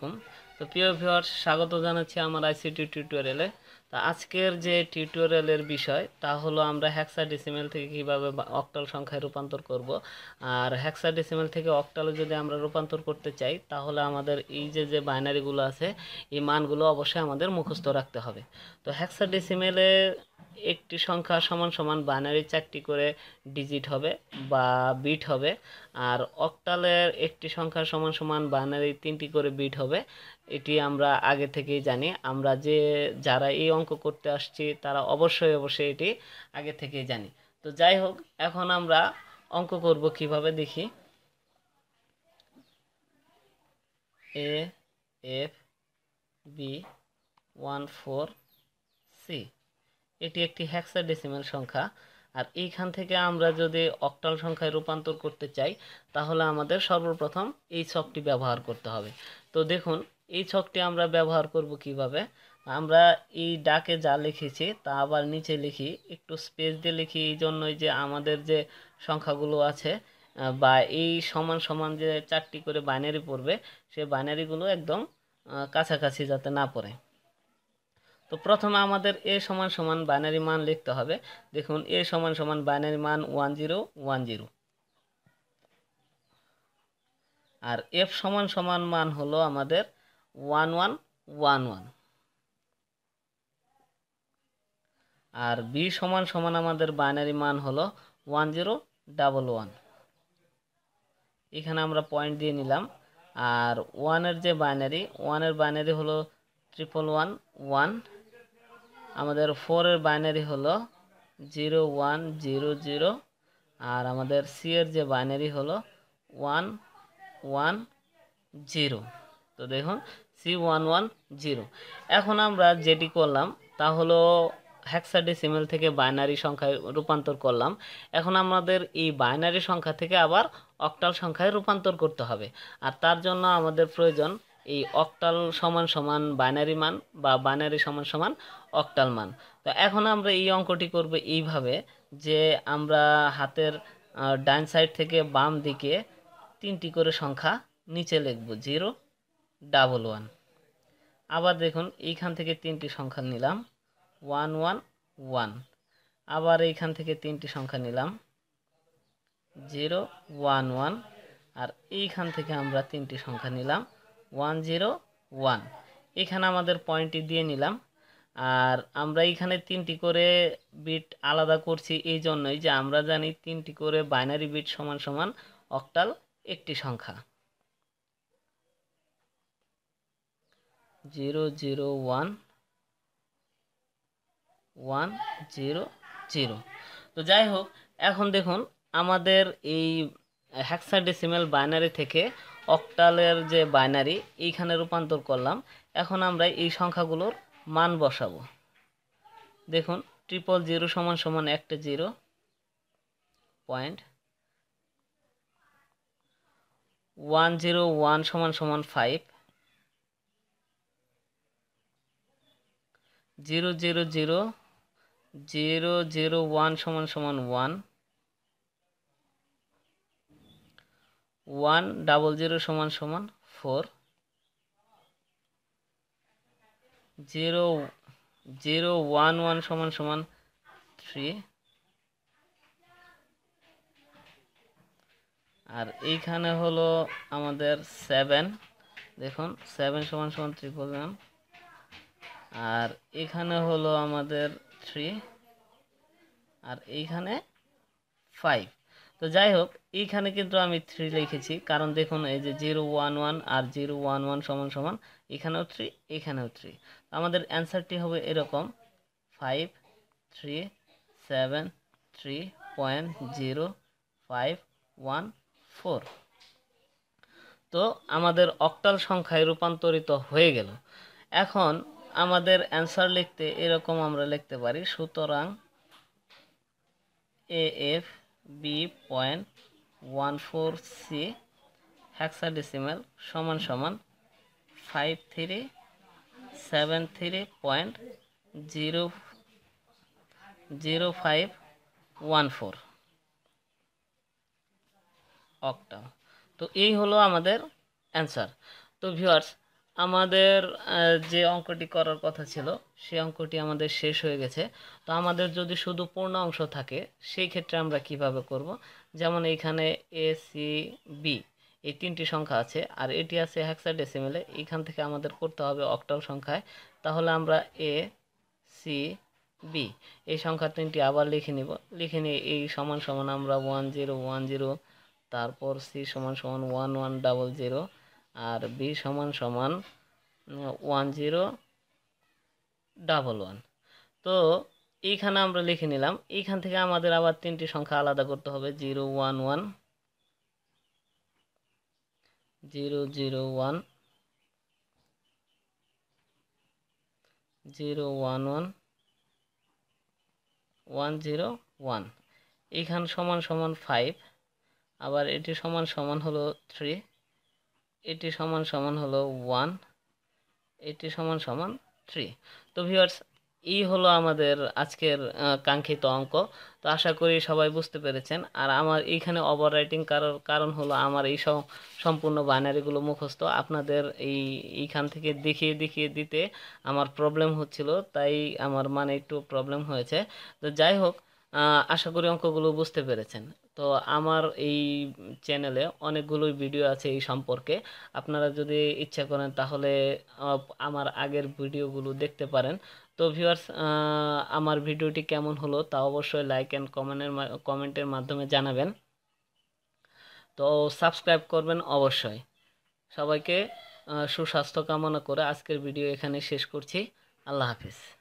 আলাইকুম তো প্রিয় ভিউয়ার স্বাগত জানাচ্ছি আমার আইসিটি টিউটোরিয়ালে তা আজকের যে টিউটোরিয়ালের বিষয় তা হলো আমরা হ্যাক্সাডেসিমেল থেকে কিভাবে অক্টাল সংখ্যায় রূপান্তর করব আর হ্যাক্সাডেসিমেল থেকে অক্টালে যদি আমরা রূপান্তর করতে চাই তাহলে আমাদের এই যে যে বাইনারিগুলো আছে এই মানগুলো অবশ্যই আমাদের মুখস্থ রাখতে হবে তো হ্যাক্সাডেসিমেলে একটি সংখ্যা সমান সমান বাইনারি চারটি করে ডিজিট হবে বা বিট হবে আর অক্টালের একটি সংখ্যা সমান সমান বাইনারি তিনটি করে বিট হবে এটি আমরা আগে থেকেই জানি আমরা যে যারা এই অঙ্ক করতে আসছি তারা অবশ্যই অবশ্যই এটি আগে থেকেই জানি তো যাই হোক এখন আমরা অঙ্ক করব কিভাবে দেখি A F B one four C এটি একটি ডেসিমেল সংখ্যা আর এইখান থেকে আমরা যদি অক্টাল সংখ্যায় রূপান্তর করতে চাই তাহলে আমাদের সর্বপ্রথম এই ছকটি ব্যবহার করতে হবে তো দেখুন এই ছকটি আমরা ব্যবহার করব কিভাবে আমরা এই ডাকে যা লিখেছি তা আবার নিচে লিখি একটু স্পেস দিয়ে লিখি এই জন্যই যে আমাদের যে সংখ্যাগুলো আছে বা এই সমান সমান যে চারটি করে বাইনারি পড়বে সে বাইনারিগুলো একদম কাছাকাছি যাতে না পড়ে তো প্রথমে আমাদের এ সমান সমান বাইনারি মান লিখতে হবে দেখুন এ সমান সমান বাইনারি মান ওয়ান জিরো ওয়ান জিরো আর এফ সমান সমান মান হলো আমাদের ওয়ান ওয়ান ওয়ান ওয়ান আর বি সমান সমান আমাদের বাইনারি মান হলো ওয়ান জিরো ডাবল ওয়ান এখানে আমরা পয়েন্ট দিয়ে নিলাম আর ওয়ানের যে বাইনারি ওয়ানের বাইনারি হলো ট্রিপল ওয়ান ওয়ান আমাদের ফোরের বাইনারি হলো জিরো ওয়ান জিরো জিরো আর আমাদের সিয়ের যে বাইনারি হলো ওয়ান ওয়ান জিরো তো দেখুন সি ওয়ান ওয়ান জিরো এখন আমরা যেটি করলাম তা হলো হ্যাক্সাডেসিমেল থেকে বাইনারি সংখ্যায় রূপান্তর করলাম এখন আমাদের এই বাইনারি সংখ্যা থেকে আবার অক্টাল সংখ্যায় রূপান্তর করতে হবে আর তার জন্য আমাদের প্রয়োজন এই অক্টাল সমান সমান বাইনারি মান বা বাইনারি সমান সমান অক্টাল মান তো এখন আমরা এই অঙ্কটি করব এইভাবে যে আমরা হাতের ডান সাইড থেকে বাম দিকে তিনটি করে সংখ্যা নিচে লিখব জিরো ডাবল ওয়ান আবার দেখুন এইখান থেকে তিনটি সংখ্যা নিলাম ওয়ান ওয়ান ওয়ান আবার এইখান থেকে তিনটি সংখ্যা নিলাম জিরো ওয়ান ওয়ান আর এইখান থেকে আমরা তিনটি সংখ্যা নিলাম ওয়ান জিরো ওয়ান এখানে আমাদের পয়েন্টটি দিয়ে নিলাম আর আমরা এখানে তিনটি করে বিট আলাদা করছি এই জন্যই যে আমরা জানি তিনটি করে বাইনারি বিট সমান সমান অকটাল একটি সংখ্যা zero zero one one zero zero তো যাই হোক এখন দেখুন আমাদের এই হ্যাক্সাডেসিমেল বাইনারি থেকে অক্টালের যে বাইনারি এইখানে রূপান্তর করলাম এখন আমরা এই সংখ্যাগুলোর মান বসাবো দেখুন ট্রিপল জিরো সমান সমান একটা zero point one zero one সমান সমান five zero zero zero zero zero one সমান সমান ওয়ান ওয়ান ডাবল জিরো সমান সমান four zero zero one one সমান সমান থ্রি আর এইখানে হলো আমাদের সেভেন দেখুন সেভেন সমান সমান ত্রিপল নাম আর এখানে হলো আমাদের থ্রি আর এইখানে ফাইভ তো যাই হোক এইখানে কিন্তু আমি থ্রি লিখেছি কারণ দেখুন এই যে জিরো ওয়ান ওয়ান আর জিরো ওয়ান ওয়ান সমান সমান এখানেও থ্রি এখানেও থ্রি আমাদের অ্যান্সারটি হবে এরকম five three seven three point zero five one four তো আমাদের অক্টাল সংখ্যায় রূপান্তরিত হয়ে গেল এখন আমাদের অ্যান্সার লিখতে এরকম আমরা লিখতে পারি সুতরাং A F B point one four C decimal সমান সমান five three seven three point zero zero five one four octal তো এই হলো আমাদের অ্যান্সার তো ভিউয়ার্স আমাদের যে অঙ্কটি করার কথা ছিল সে অঙ্কটি আমাদের শেষ হয়ে গেছে তো আমাদের যদি শুধু পূর্ণ অংশ থাকে সেই ক্ষেত্রে আমরা কিভাবে করব যেমন এখানে এ সি বি এই তিনটি সংখ্যা আছে আর এটি আছে হ্যাক্সা ডেসিমেলে এখান থেকে আমাদের করতে হবে অক্টাল সংখ্যায় তাহলে আমরা এ সি বি এই সংখ্যা তিনটি আবার লিখে নিব লিখে নিয়ে এই সমান সমান আমরা ওয়ান জিরো ওয়ান জিরো তারপর সি সমান সমান ওয়ান ওয়ান ডাবল জিরো আর বি সমান সমান ওয়ান জিরো ডাবল ওয়ান তো এইখানে আমরা লিখে নিলাম এইখান থেকে আমাদের আবার তিনটি সংখ্যা আলাদা করতে হবে zero one one zero zero one zero one one one zero one এইখান সমান সমান ফাইভ আবার এটি সমান সমান হলো থ্রি এটি সমান সমান হলো ওয়ান এটি সমান সমান থ্রি তো ভিউয়ার্স এই হলো আমাদের আজকের কাঙ্ক্ষিত অঙ্ক তো আশা করি সবাই বুঝতে পেরেছেন আর আমার এইখানে ওভার রাইটিং কারণ কারণ হলো আমার এই সম্পূর্ণ বাইনারিগুলো মুখস্থ আপনাদের এই এইখান থেকে দেখিয়ে দেখিয়ে দিতে আমার প্রবলেম হচ্ছিল তাই আমার মানে একটু প্রবলেম হয়েছে তো যাই হোক আশা করি অঙ্কগুলো বুঝতে পেরেছেন তো আমার এই চ্যানেলে অনেকগুলোই ভিডিও আছে এই সম্পর্কে আপনারা যদি ইচ্ছা করেন তাহলে আমার আগের ভিডিওগুলো দেখতে পারেন তো ভিউয়ার্স আমার ভিডিওটি কেমন হলো তা অবশ্যই লাইক অ্যান্ড কমেন্টের কমেন্টের মাধ্যমে জানাবেন তো সাবস্ক্রাইব করবেন অবশ্যই সবাইকে সুস্বাস্থ্য কামনা করে আজকের ভিডিও এখানে শেষ করছি আল্লাহ হাফিজ